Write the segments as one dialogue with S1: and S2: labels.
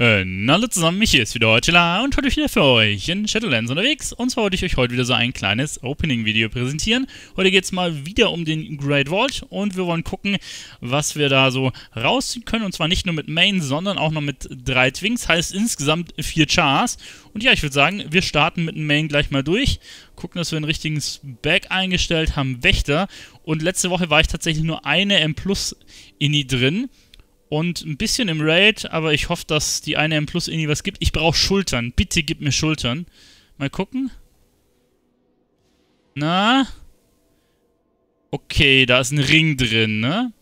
S1: Ähm, hallo zusammen, mich hier ist wieder Hortula und heute wieder für euch in Shadowlands unterwegs. Und zwar wollte ich euch heute wieder so ein kleines Opening-Video präsentieren. Heute geht es mal wieder um den Great Vault und wir wollen gucken, was wir da so rausziehen können. Und zwar nicht nur mit Main, sondern auch noch mit drei Twinks, heißt insgesamt vier Chars. Und ja, ich würde sagen, wir starten mit dem Main gleich mal durch, gucken, dass wir einen richtigen Spec eingestellt haben, Wächter. Und letzte Woche war ich tatsächlich nur eine M-Plus-Ini drin und ein bisschen im Raid, aber ich hoffe, dass die eine M Plus irgendwie was gibt. Ich brauche Schultern. Bitte gib mir Schultern. Mal gucken. Na? Okay, da ist ein Ring drin, ne?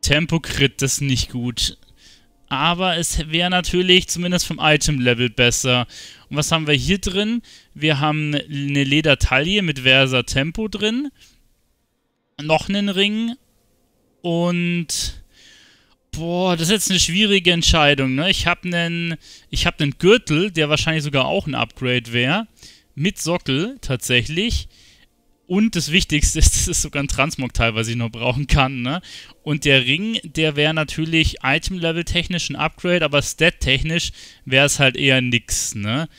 S1: Tempo-Crit, das ist nicht gut. Aber es wäre natürlich zumindest vom Item-Level besser. Und was haben wir hier drin? Wir haben eine Ledertaille mit Versa Tempo drin. Noch einen Ring. Und Boah, das ist jetzt eine schwierige Entscheidung. Ne? Ich habe einen ich hab nen Gürtel, der wahrscheinlich sogar auch ein Upgrade wäre. Mit Sockel tatsächlich. Und das Wichtigste ist, das ist sogar ein Transmog-Teil, was ich noch brauchen kann. Ne? Und der Ring, der wäre natürlich Item-Level-technisch ein Upgrade, aber Stat-technisch wäre es halt eher nix. Ne?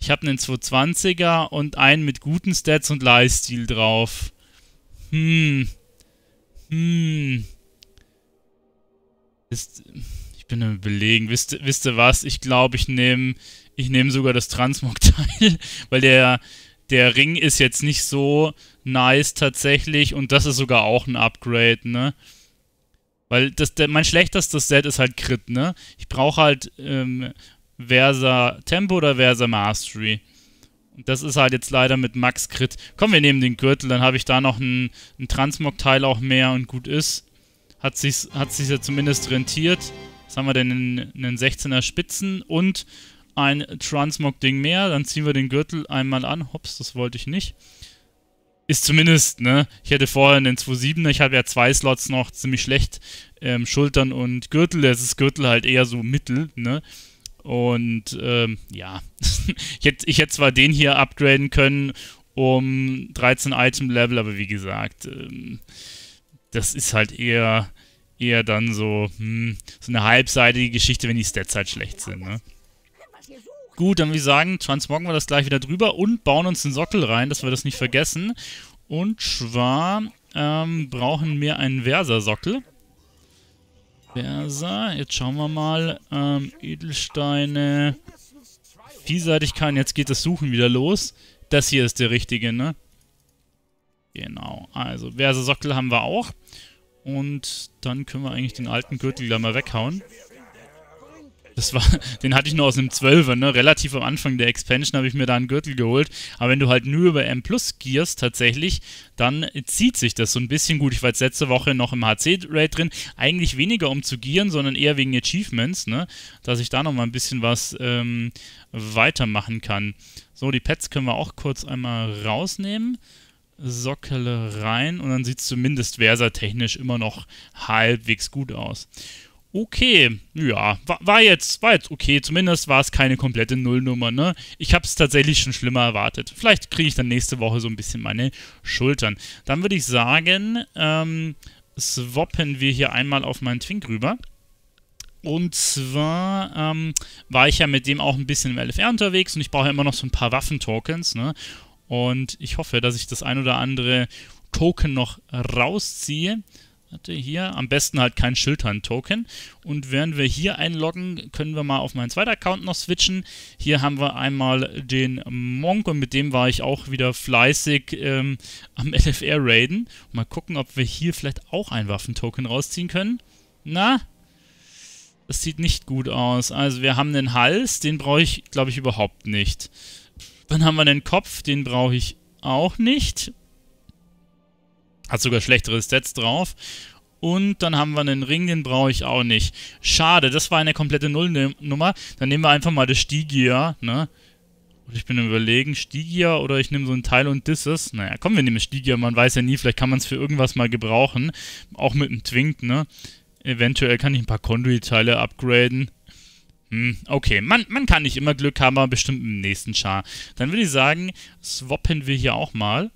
S1: Ich habe einen 220er und einen mit guten Stats und Lifestyle drauf. Hm. Hm. Wisst, ich bin im Belegen. Wisst, wisst ihr was? Ich glaube, ich nehme ich nehm sogar das Transmog-Teil, weil der, der Ring ist jetzt nicht so nice tatsächlich und das ist sogar auch ein Upgrade, ne? Weil das, der, mein schlechtestes Set ist halt Crit, ne? Ich brauche halt ähm, Versa Tempo oder Versa Mastery. Und das ist halt jetzt leider mit Max Crit. Komm, wir nehmen den Gürtel, dann habe ich da noch einen, Transmog-Teil auch mehr und gut ist hat sich hat sich ja zumindest rentiert. Was haben wir denn? Einen 16er Spitzen und ein Transmog-Ding mehr. Dann ziehen wir den Gürtel einmal an. Hops, das wollte ich nicht. Ist zumindest, ne? Ich hätte vorher einen 2.7er. Ich habe ja zwei Slots noch ziemlich schlecht. Ähm, Schultern und Gürtel. Das ist Gürtel halt eher so mittel, ne? Und ähm, ja, ich hätte ich hätt zwar den hier upgraden können um 13 Item Level, aber wie gesagt, ähm, das ist halt eher, eher dann so, hm, so eine halbseitige Geschichte, wenn die Stats halt schlecht sind. Ne? Gut, dann würde ich sagen, transmoggen wir das gleich wieder drüber und bauen uns einen Sockel rein, dass wir das nicht vergessen. Und zwar ähm, brauchen wir einen Versa-Sockel. Versa, jetzt schauen wir mal. Ähm, Edelsteine, Vielseitigkeit, jetzt geht das Suchen wieder los. Das hier ist der richtige, ne? Genau, also Verse Sockel haben wir auch. Und dann können wir eigentlich den alten Gürtel da mal weghauen. Das war, den hatte ich nur aus einem 12er, ne? Relativ am Anfang der Expansion habe ich mir da einen Gürtel geholt. Aber wenn du halt nur über M Plus gierst tatsächlich, dann zieht sich das so ein bisschen gut. Ich war jetzt letzte Woche noch im HC-Raid drin. Eigentlich weniger um zu gieren, sondern eher wegen Achievements, ne? Dass ich da nochmal ein bisschen was ähm, weitermachen kann. So, die Pets können wir auch kurz einmal rausnehmen. Sockele rein und dann sieht es zumindest versa-technisch immer noch halbwegs gut aus. Okay, ja, war, war, jetzt, war jetzt okay. Zumindest war es keine komplette Nullnummer, ne? Ich habe es tatsächlich schon schlimmer erwartet. Vielleicht kriege ich dann nächste Woche so ein bisschen meine Schultern. Dann würde ich sagen, ähm, swappen wir hier einmal auf meinen Twink rüber. Und zwar ähm, war ich ja mit dem auch ein bisschen im LFR unterwegs und ich brauche ja immer noch so ein paar Waffentokens, ne? Und ich hoffe, dass ich das ein oder andere Token noch rausziehe. Hatte hier am besten halt kein Schildhand-Token. Und während wir hier einloggen, können wir mal auf meinen zweiten Account noch switchen. Hier haben wir einmal den Monk und mit dem war ich auch wieder fleißig ähm, am LFR raiden. Mal gucken, ob wir hier vielleicht auch ein Waffentoken rausziehen können. Na, das sieht nicht gut aus. Also wir haben einen Hals, den brauche ich, glaube ich, überhaupt nicht. Dann haben wir einen Kopf, den brauche ich auch nicht. Hat sogar schlechtere Stats drauf. Und dann haben wir einen Ring, den brauche ich auch nicht. Schade, das war eine komplette Nullnummer. Dann nehmen wir einfach mal das Stigia, ne? Und Ich bin überlegen, Stigia oder ich nehme so ein Teil und Disses. Naja, komm, wir nehmen Stigia, man weiß ja nie, vielleicht kann man es für irgendwas mal gebrauchen. Auch mit einem Twink, ne? Eventuell kann ich ein paar Conduit-Teile upgraden. Hm, okay, man, man kann nicht immer Glück haben, aber bestimmt im nächsten Char. Dann würde ich sagen, swappen wir hier auch mal.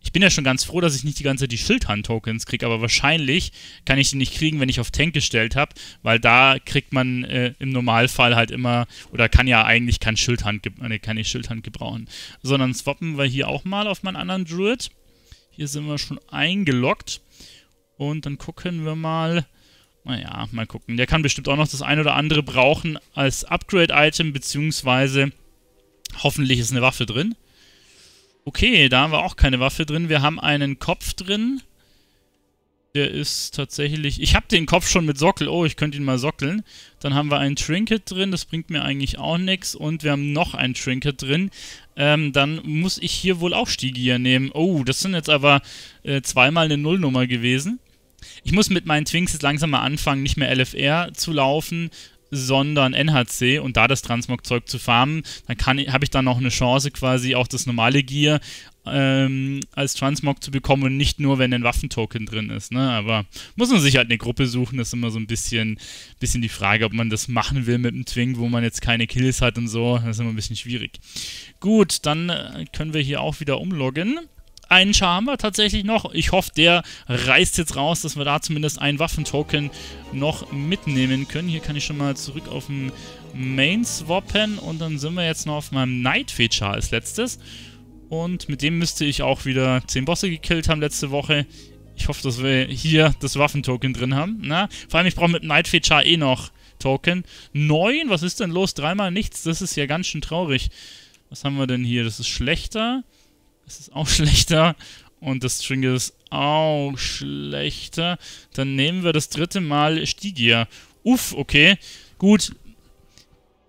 S1: Ich bin ja schon ganz froh, dass ich nicht die ganze Zeit die Schildhand-Tokens kriege, aber wahrscheinlich kann ich die nicht kriegen, wenn ich auf Tank gestellt habe, weil da kriegt man äh, im Normalfall halt immer, oder kann ja eigentlich kein Schildhand, nee, kann ich Schildhand gebrauchen. Sondern swappen wir hier auch mal auf meinen anderen Druid. Hier sind wir schon eingeloggt. Und dann gucken wir mal, naja, mal gucken. Der kann bestimmt auch noch das ein oder andere brauchen als Upgrade-Item, beziehungsweise hoffentlich ist eine Waffe drin. Okay, da haben wir auch keine Waffe drin. Wir haben einen Kopf drin. Der ist tatsächlich... Ich habe den Kopf schon mit Sockel. Oh, ich könnte ihn mal sockeln. Dann haben wir ein Trinket drin. Das bringt mir eigentlich auch nichts. Und wir haben noch ein Trinket drin. Ähm, dann muss ich hier wohl auch Stigier nehmen. Oh, das sind jetzt aber äh, zweimal eine Nullnummer gewesen ich muss mit meinen Twinks jetzt langsam mal anfangen, nicht mehr LFR zu laufen, sondern NHC und da das Transmog-Zeug zu farmen, dann habe ich dann noch eine Chance, quasi auch das normale Gear ähm, als Transmog zu bekommen und nicht nur, wenn ein Waffentoken drin ist. Ne? Aber muss man sich halt eine Gruppe suchen, das ist immer so ein bisschen, bisschen die Frage, ob man das machen will mit einem Twing, wo man jetzt keine Kills hat und so. Das ist immer ein bisschen schwierig. Gut, dann äh, können wir hier auch wieder umloggen einen Char haben wir tatsächlich noch. Ich hoffe, der reißt jetzt raus, dass wir da zumindest einen Waffentoken noch mitnehmen können. Hier kann ich schon mal zurück auf den Main swappen und dann sind wir jetzt noch auf meinem Nightfade Char als letztes. Und mit dem müsste ich auch wieder 10 Bosse gekillt haben letzte Woche. Ich hoffe, dass wir hier das Waffentoken drin haben. Na? Vor allem, ich brauche mit dem Nightfade Char eh noch Token. 9, was ist denn los? Dreimal nichts, das ist ja ganz schön traurig. Was haben wir denn hier? Das ist schlechter. Das ist auch schlechter. Und das String ist auch schlechter. Dann nehmen wir das dritte Mal Stigia. Uff, okay. Gut.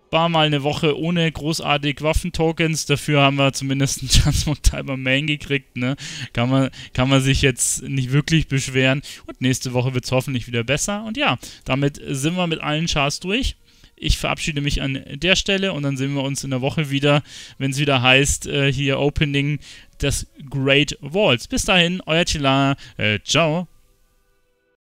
S1: War mal eine Woche ohne großartig Waffentokens. Dafür haben wir zumindest einen Transmog Timer Main gekriegt. Ne? Kann, man, kann man sich jetzt nicht wirklich beschweren. Und nächste Woche wird es hoffentlich wieder besser. Und ja, damit sind wir mit allen Chars durch. Ich verabschiede mich an der Stelle und dann sehen wir uns in der Woche wieder, wenn es wieder heißt, äh, hier Opening des Great Walls. Bis dahin, euer Tila. Äh, ciao.